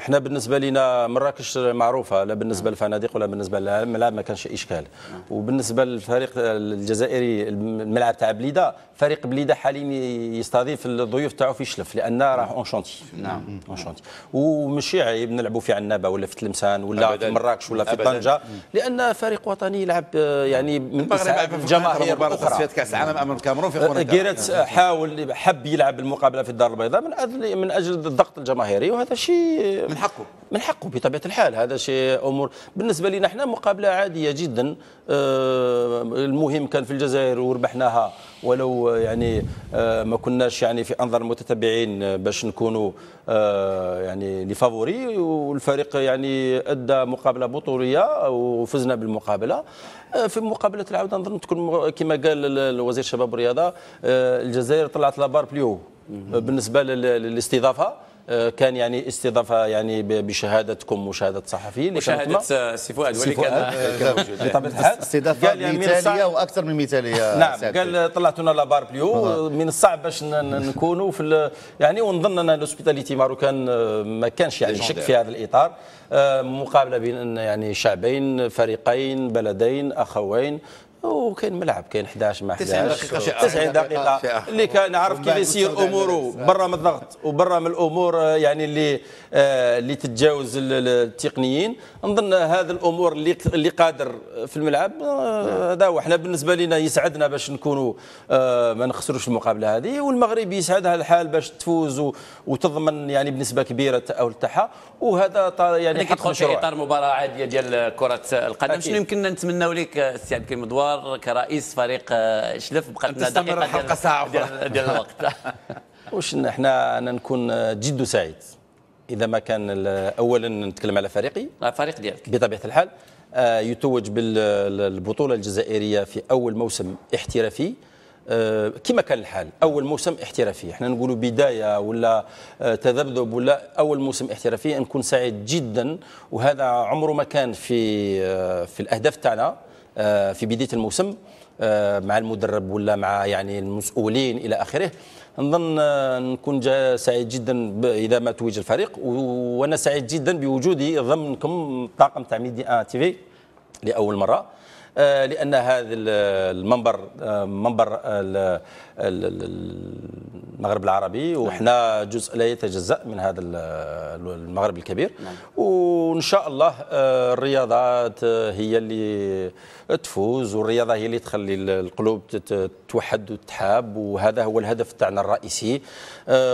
احنا بالنسبه لنا مراكش معروفه لا بالنسبه نعم. للفنادق ولا بالنسبه للملعب ما كانش اشكال نعم. وبالنسبه للفريق الجزائري الملعب تاع بليده فريق بليده حاليا يستضيف الضيوف تاعو في شلف لان راه اون شونتي نعم اون شونتي وماشي عيب نلعبوا في عنابه ولا في تلمسان ولا في مراكش ولا في طنجه لان فريق وطني يلعب آه، يعني من جماهير مباراه في كاس العالم امام الكاميرون في غيرت آه، نعم. حاول حب يلعب المقابله في الدار البيضاء من اجل من اجل الضغط الجماهيري وهذا شيء من حقه من حقه بطبيعه الحال هذا شيء امور بالنسبه لنا احنا مقابله عاديه جدا آه، المهم كان في الجزائر وربحناها ولو يعني آه، ما كناش يعني في انظر المتتبعين آه، باش نكونوا يعني لي والفريق يعني ادى مقابله بطوليه وفزنا بالمقابله في مقابله العوده نظن تكون كما قال الوزير الشباب والرياضه الجزائر طلعت لابار بليو بالنسبه للاستضافه كان يعني استضافه يعني بشهادتكم وشهاده صحفي وشهاده سي فؤاد ولكن بطبيعه الحال استضافه مثاليه يعني واكثر من مثاليه نعم قال طلعتونا لابار بليو نعم. من الصعب باش نكونوا في يعني ونظن ان لوسبيتاليتي ماروكان ما كانش يعني شك في هذا الاطار آه، مقابله بين يعني شعبين فريقين بلدين اخوين وكاين ملعب كاين 11 مع 11 90 دقيقه اللي كان عارف كيف يسير اموره برا من الضغط وبرا من الامور يعني اللي آه، اللي تتجاوز التقنيين نظن هذا الامور اللي اللي قادر في الملعب آه، هذا هو احنا بالنسبه لنا يسعدنا باش نكونوا آه، ما نخسروش المقابله هذه والمغرب يسعدها الحال باش تفوز وتضمن يعني بنسبه كبيره التاهل تاعها وهذا يعني حق في اطار مباراه عاديه ديال كره القدم شنو يمكننا نتمناو لك سي عبد الكريم تصور كرئيس فريق شلف بقات لنا دقيقه الحلقه ساعه ديال الوقت واش احنا انا نكون جد سعيد اذا ما كان اولا نتكلم على فريقي آه، فريق ديالك بطبيعه الحال آه، يتوج بالبطوله الجزائريه في اول موسم احترافي آه، كما كان الحال اول موسم احترافي احنا نقولوا بدايه ولا تذبذب ولا اول موسم احترافي نكون سعيد جدا وهذا عمره ما كان في في الاهداف تاعنا آه، في بدايه الموسم آه، مع المدرب ولا مع يعني المسؤولين الى اخره نظن آه، نكون سعيد جدا اذا ما توج الفريق وانا سعيد جدا بوجودي ضمنكم طاقم تاع ميدي ان تي في لاول مره آه، لان هذا المنبر آه، منبر المغرب العربي نعم. وحنا جزء لا يتجزا من هذا المغرب الكبير نعم. وان شاء الله آه، الرياضات هي اللي تفوز والرياضه هي اللي تخلي القلوب تتوحد وتتحاب وهذا هو الهدف تاعنا الرئيسي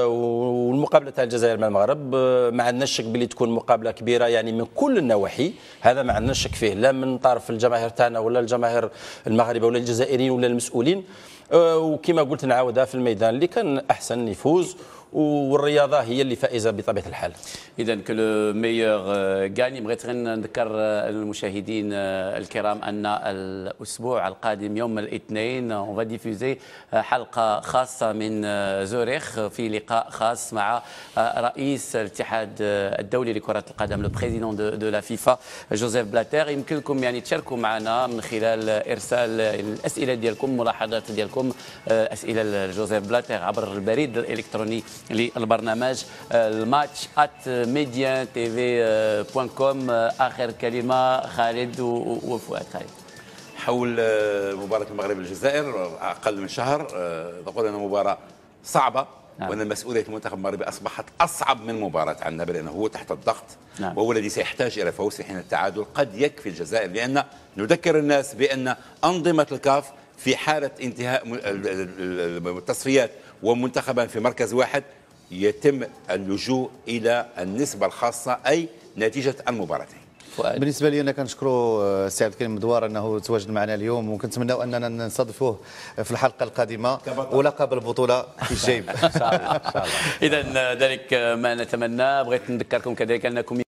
والمقابله تاع الجزائر مع المغرب ما عندناش شك باللي تكون مقابله كبيره يعني من كل النواحي هذا ما عندناش شك فيه لا من طرف الجماهير تاعنا ولا الجماهير المغاربه ولا الجزائريين ولا المسؤولين أه، وكما قلت نعاودها في الميدان اللي كان احسن يفوز والرياضه هي اللي فائزه بطبيعه الحال اذا كل ميور غاني بغيت غير نذكر المشاهدين الكرام ان الاسبوع القادم يوم الاثنين اون ديفوزي حلقه خاصه من زوريخ في لقاء خاص مع رئيس الاتحاد الدولي لكره القدم لو بريزيدون دو لا فيفا جوزيف بلاتير يمكنكم يعني تشاركوا معنا من خلال ارسال الاسئله ديالكم ملاحظات ديالكم اسئله لجوزيف بلاتير عبر البريد الالكتروني للبرنامج آه، الماتش ات ميديان تي في بوان كوم اخر كلمه خالد وفؤاد خالد حول آه، مباراه المغرب الجزائر اقل من شهر آه، نقول انها مباراه صعبه نعم. وان مسؤوليه المنتخب المغربي اصبحت اصعب من مباراه عنابه لانه هو تحت الضغط نعم. وهو الذي سيحتاج الى فوز حين التعادل قد يكفي الجزائر لان نذكر الناس بان انظمه الكاف في حالة انتهاء التصفيات ومنتخبا في مركز واحد يتم اللجوء إلى النسبة الخاصة أي نتيجة المباراتين فؤاد بالنسبه لي انا كنشكروا السي آه، عبد الكريم مدوار انه تواجد معنا اليوم وكنتمناو اننا نستضيفوه في الحلقه القادمه ولقب البطوله في الجيب ان شاء الله اذا آه، ذلك آه، ما نتمنى بغيت نذكركم كذلك انكم